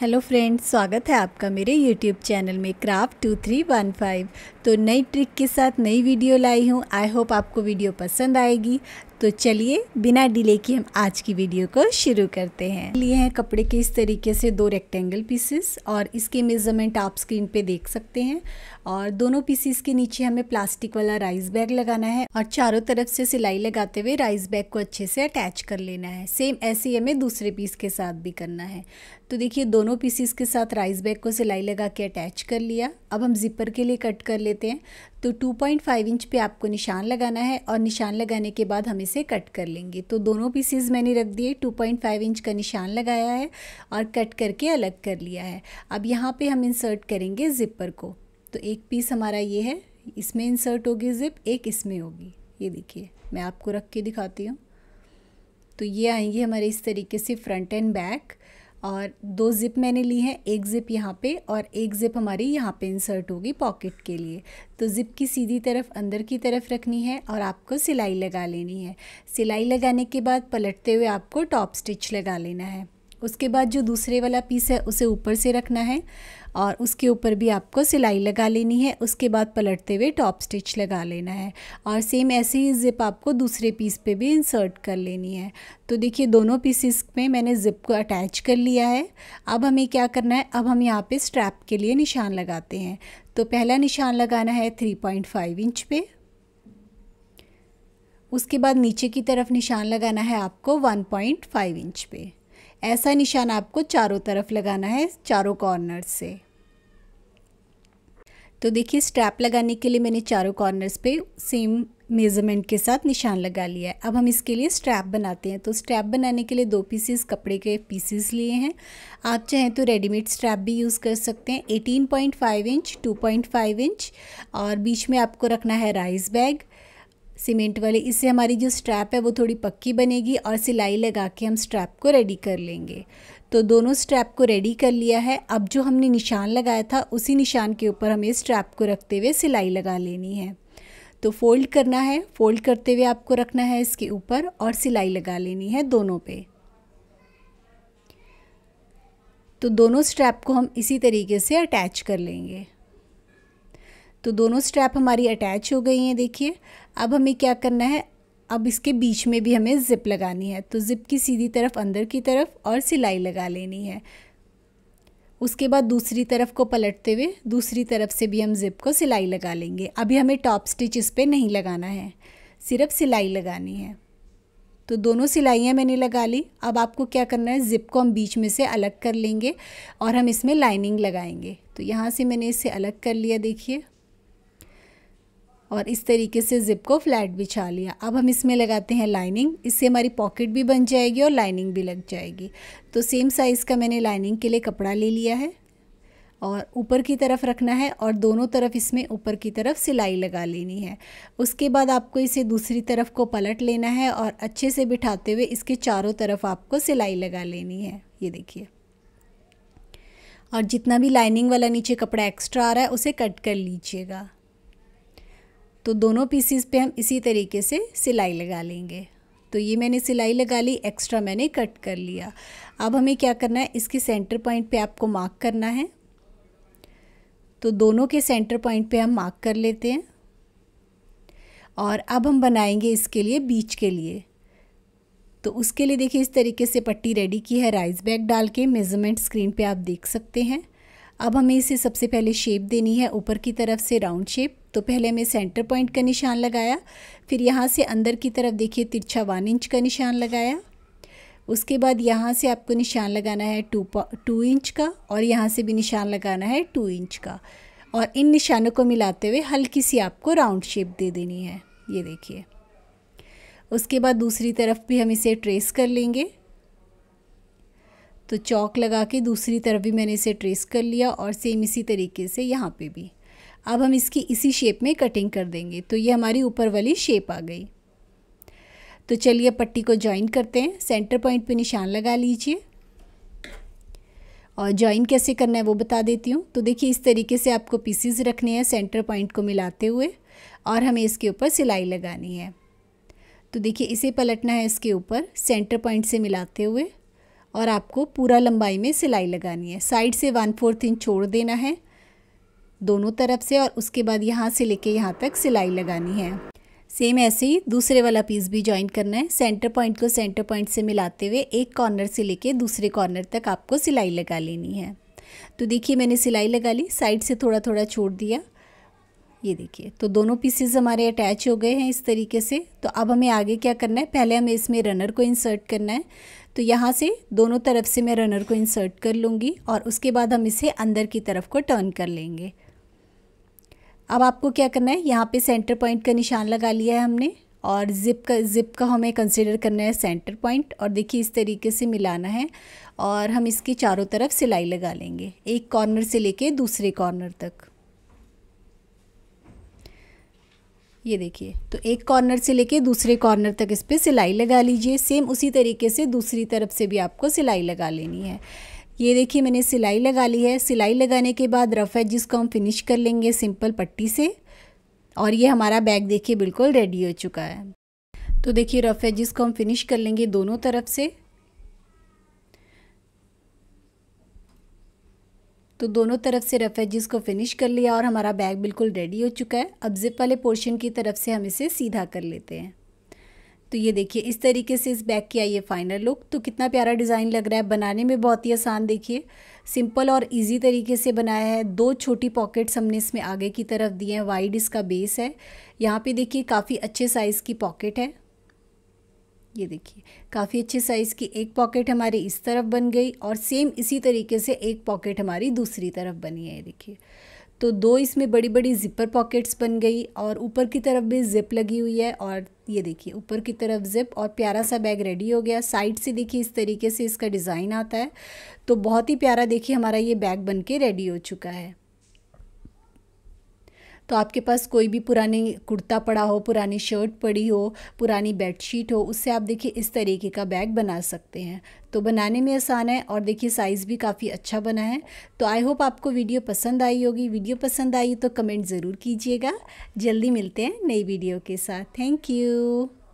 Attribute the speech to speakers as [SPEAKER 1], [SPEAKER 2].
[SPEAKER 1] hello friends स्वागत है आपका मेरे यूट्यूब चैनल में craft two three one five तो नई ट्रिक के साथ नई वीडियो लाई हूँ आई होप आपको वीडियो पसंद आएगी तो चलिए बिना डिले के हम आज की वीडियो को शुरू करते हैं लिए हैं कपड़े के इस तरीके से दो रेक्टेंगल पीसेस और इसके मेज़रमेंट आप स्क्रीन पे देख सकते हैं और दोनों पीसेस के नीचे हमें प्लास्टिक वाला राइस बैग लगाना है और चारों तरफ से सिलाई लगाते हुए राइस बैग को अच्छे से अटैच कर लेना है सेम ऐसे ही हमें दूसरे पीस के साथ भी करना है तो देखिए दोनों पीसीस के साथ राइस बैग को सिलाई लगा के अटैच कर लिया अब हम जिपर के लिए कट कर लेते हैं तो 2.5 इंच पे आपको निशान लगाना है और निशान लगाने के बाद हम इसे कट कर लेंगे तो दोनों पीसीज मैंने रख दिए 2.5 इंच का निशान लगाया है और कट करके अलग कर लिया है अब यहाँ पे हम इंसर्ट करेंगे ज़िपर को तो एक पीस हमारा ये है इसमें इंसर्ट होगी ज़िप एक इसमें होगी ये देखिए मैं आपको रख के दिखाती हूँ तो ये आएंगे हमारे इस तरीके से फ्रंट एंड बैक और दो ज़िप मैंने ली है एक ज़िप यहाँ पे और एक ज़िप हमारी यहाँ पे इंसर्ट होगी पॉकेट के लिए तो ज़िप की सीधी तरफ अंदर की तरफ रखनी है और आपको सिलाई लगा लेनी है सिलाई लगाने के बाद पलटते हुए आपको टॉप स्टिच लगा लेना है उसके बाद जो दूसरे वाला पीस है उसे ऊपर से रखना है और उसके ऊपर भी आपको सिलाई लगा लेनी है उसके बाद पलटते हुए टॉप स्टिच लगा लेना है और सेम ऐसे ही ज़िप आपको दूसरे पीस पे भी इंसर्ट कर लेनी है तो देखिए दोनों पीसेस में मैंने ज़िप को अटैच कर लिया है अब हमें क्या करना है अब हम यहाँ पे स्ट्रैप के लिए निशान लगाते हैं तो पहला निशान लगाना है थ्री पॉइंट फाइव इंच पे उसके बाद नीचे की तरफ निशान लगाना है आपको वन पॉइंट फाइव इंच पे ऐसा निशान आपको चारों तरफ लगाना है चारों कॉर्नर से तो देखिए स्ट्रैप लगाने के लिए मैंने चारों कॉर्नर्स पे सेम मेज़रमेंट के साथ निशान लगा लिया है अब हम इसके लिए स्ट्रैप बनाते हैं तो स्ट्रैप बनाने के लिए दो पीसेस कपड़े के पीसेस लिए हैं आप चाहें तो रेडीमेड स्ट्रैप भी यूज़ कर सकते हैं 18.5 इंच 2.5 इंच और बीच में आपको रखना है राइस बैग सीमेंट वाले इससे हमारी जो स्ट्रैप है वो थोड़ी पक्की बनेगी और सिलाई लगा के हम स्ट्रैप को रेडी कर लेंगे तो दोनों स्ट्रैप को रेडी कर लिया है अब जो हमने निशान लगाया था उसी निशान के ऊपर हमें स्ट्रैप को रखते हुए सिलाई लगा लेनी है तो फोल्ड करना है फोल्ड करते हुए आपको रखना है इसके ऊपर और सिलाई लगा लेनी है दोनों पे तो दोनों स्ट्रैप को हम इसी तरीके से अटैच कर लेंगे तो दोनों स्ट्रैप हमारी अटैच हो गई हैं देखिए अब हमें क्या करना है अब इसके बीच में भी हमें ज़िप लगानी है तो ज़िप की सीधी तरफ अंदर की तरफ और सिलाई लगा लेनी है उसके बाद दूसरी तरफ को पलटते हुए दूसरी तरफ से भी हम ज़िप को सिलाई लगा लेंगे अभी हमें टॉप स्टिच इस पर नहीं लगाना है सिर्फ सिलाई लगानी है तो दोनों सिलाइयाँ मैंने लगा ली अब आपको क्या करना है ज़िप को हम बीच में से अलग कर लेंगे और हम इसमें लाइनिंग लगाएंगे तो यहाँ से मैंने इसे अलग कर लिया देखिए और इस तरीके से ज़िप को फ्लैट बिछा लिया अब हम इसमें लगाते हैं लाइनिंग इससे हमारी पॉकेट भी बन जाएगी और लाइनिंग भी लग जाएगी तो सेम साइज़ का मैंने लाइनिंग के लिए कपड़ा ले लिया है और ऊपर की तरफ रखना है और दोनों तरफ इसमें ऊपर की तरफ सिलाई लगा लेनी है उसके बाद आपको इसे दूसरी तरफ को पलट लेना है और अच्छे से बिठाते हुए इसके चारों तरफ आपको सिलाई लगा लेनी है ये देखिए और जितना भी लाइनिंग वाला नीचे कपड़ा एक्स्ट्रा आ रहा है उसे कट कर लीजिएगा तो दोनों पीसीस पे हम इसी तरीके से सिलाई लगा लेंगे तो ये मैंने सिलाई लगा ली एक्स्ट्रा मैंने कट कर लिया अब हमें क्या करना है इसके सेंटर पॉइंट पे आपको मार्क करना है तो दोनों के सेंटर पॉइंट पे हम मार्क कर लेते हैं और अब हम बनाएंगे इसके लिए बीच के लिए तो उसके लिए देखिए इस तरीके से पट्टी रेडी की है राइस बैग डाल के मेज़रमेंट स्क्रीन पे आप देख सकते हैं अब हमें इसे सबसे पहले शेप देनी है ऊपर की तरफ से राउंड शेप तो पहले हमें सेंटर पॉइंट का निशान लगाया फिर यहाँ से अंदर की तरफ देखिए तिरछा वन इंच का निशान लगाया उसके बाद यहाँ से आपको निशान लगाना है टू टू इंच का और यहाँ से भी निशान लगाना है टू इंच का और इन निशानों को मिलाते हुए हल्की सी आपको राउंड शेप दे देनी है ये देखिए उसके बाद दूसरी तरफ भी हम इसे ट्रेस कर लेंगे तो चौक लगा के दूसरी तरफ भी मैंने इसे ट्रेस कर लिया और सेम इसी तरीके से यहाँ पे भी अब हम इसकी इसी शेप में कटिंग कर देंगे तो ये हमारी ऊपर वाली शेप आ गई तो चलिए पट्टी को ज्वाइन करते हैं सेंटर पॉइंट पे निशान लगा लीजिए और जॉइन कैसे करना है वो बता देती हूँ तो देखिए इस तरीके से आपको पीसीज रखने हैं सेंटर पॉइंट को मिलाते हुए और हमें इसके ऊपर सिलाई लगानी है तो देखिए इसे पलटना है इसके ऊपर सेंटर पॉइंट से मिलाते हुए और आपको पूरा लंबाई में सिलाई लगानी है साइड से वन फोर्थ इंच छोड़ देना है दोनों तरफ से और उसके बाद यहाँ से लेके यहाँ तक सिलाई लगानी है सेम ऐसे ही दूसरे वाला पीस भी ज्वाइन करना है सेंटर पॉइंट को सेंटर पॉइंट से मिलाते हुए एक कॉर्नर से लेके दूसरे कॉर्नर तक आपको सिलाई लगा लेनी है तो देखिए मैंने सिलाई लगा ली साइड से थोड़ा थोड़ा छोड़ दिया ये देखिए तो दोनों पीसेज हमारे अटैच हो गए हैं इस तरीके से तो अब हमें आगे क्या करना है पहले हमें इसमें रनर को इंसर्ट करना है तो यहाँ से दोनों तरफ से मैं रनर को इंसर्ट कर लूँगी और उसके बाद हम इसे अंदर की तरफ को टर्न कर लेंगे अब आपको क्या करना है यहाँ पे सेंटर पॉइंट का निशान लगा लिया है हमने और ज़िप का ज़िप का हमें कंसिडर करना है सेंटर पॉइंट और देखिए इस तरीके से मिलाना है और हम इसके चारों तरफ सिलाई लगा लेंगे एक कॉर्नर से लेके दूसरे कॉर्नर तक ये देखिए तो एक कॉर्नर से लेके दूसरे कॉर्नर तक इस पर सिलाई लगा लीजिए सेम उसी तरीके से दूसरी तरफ से भी आपको सिलाई लगा लेनी है ये देखिए मैंने सिलाई लगा ली है सिलाई लगाने के बाद रफ एज जिसको हम फिनिश कर लेंगे सिंपल पट्टी से और ये हमारा बैग देखिए बिल्कुल रेडी हो चुका है तो देखिए रफ एज जिसको हम फिनिश कर लेंगे दोनों तरफ से तो दोनों तरफ से रफ एजिस को फिनिश कर लिया और हमारा बैग बिल्कुल रेडी हो चुका है अब जिप वाले पोर्शन की तरफ से हम इसे सीधा कर लेते हैं तो ये देखिए इस तरीके से इस बैग की आई है फाइनल लुक तो कितना प्यारा डिज़ाइन लग रहा है बनाने में बहुत ही आसान देखिए सिंपल और इजी तरीके से बनाया है दो छोटी पॉकेट्स हमने इसमें आगे की तरफ दिए हैं वाइड इसका बेस है यहाँ पे देखिए काफ़ी अच्छे साइज़ की पॉकेट है ये देखिए काफ़ी अच्छे साइज़ की एक पॉकेट हमारी इस तरफ बन गई और सेम इसी तरीके से एक पॉकेट हमारी दूसरी तरफ बनी है ये देखिए तो दो इसमें बड़ी बड़ी ज़िपर पॉकेट्स बन गई और ऊपर की तरफ भी ज़िप लगी हुई है और ये देखिए ऊपर की तरफ ज़िप और प्यारा सा बैग रेडी हो गया साइड से देखिए इस तरीके से इसका डिज़ाइन आता है तो बहुत ही प्यारा देखिए हमारा ये बैग बन के रेडी हो चुका है तो आपके पास कोई भी पुराने कुर्ता पड़ा हो पुरानी शर्ट पड़ी हो पुरानी बेडशीट हो उससे आप देखिए इस तरीके का बैग बना सकते हैं तो बनाने में आसान है और देखिए साइज़ भी काफ़ी अच्छा बना है तो आई होप आपको वीडियो पसंद आई होगी वीडियो पसंद आई तो कमेंट ज़रूर कीजिएगा जल्दी मिलते हैं नई वीडियो के साथ थैंक यू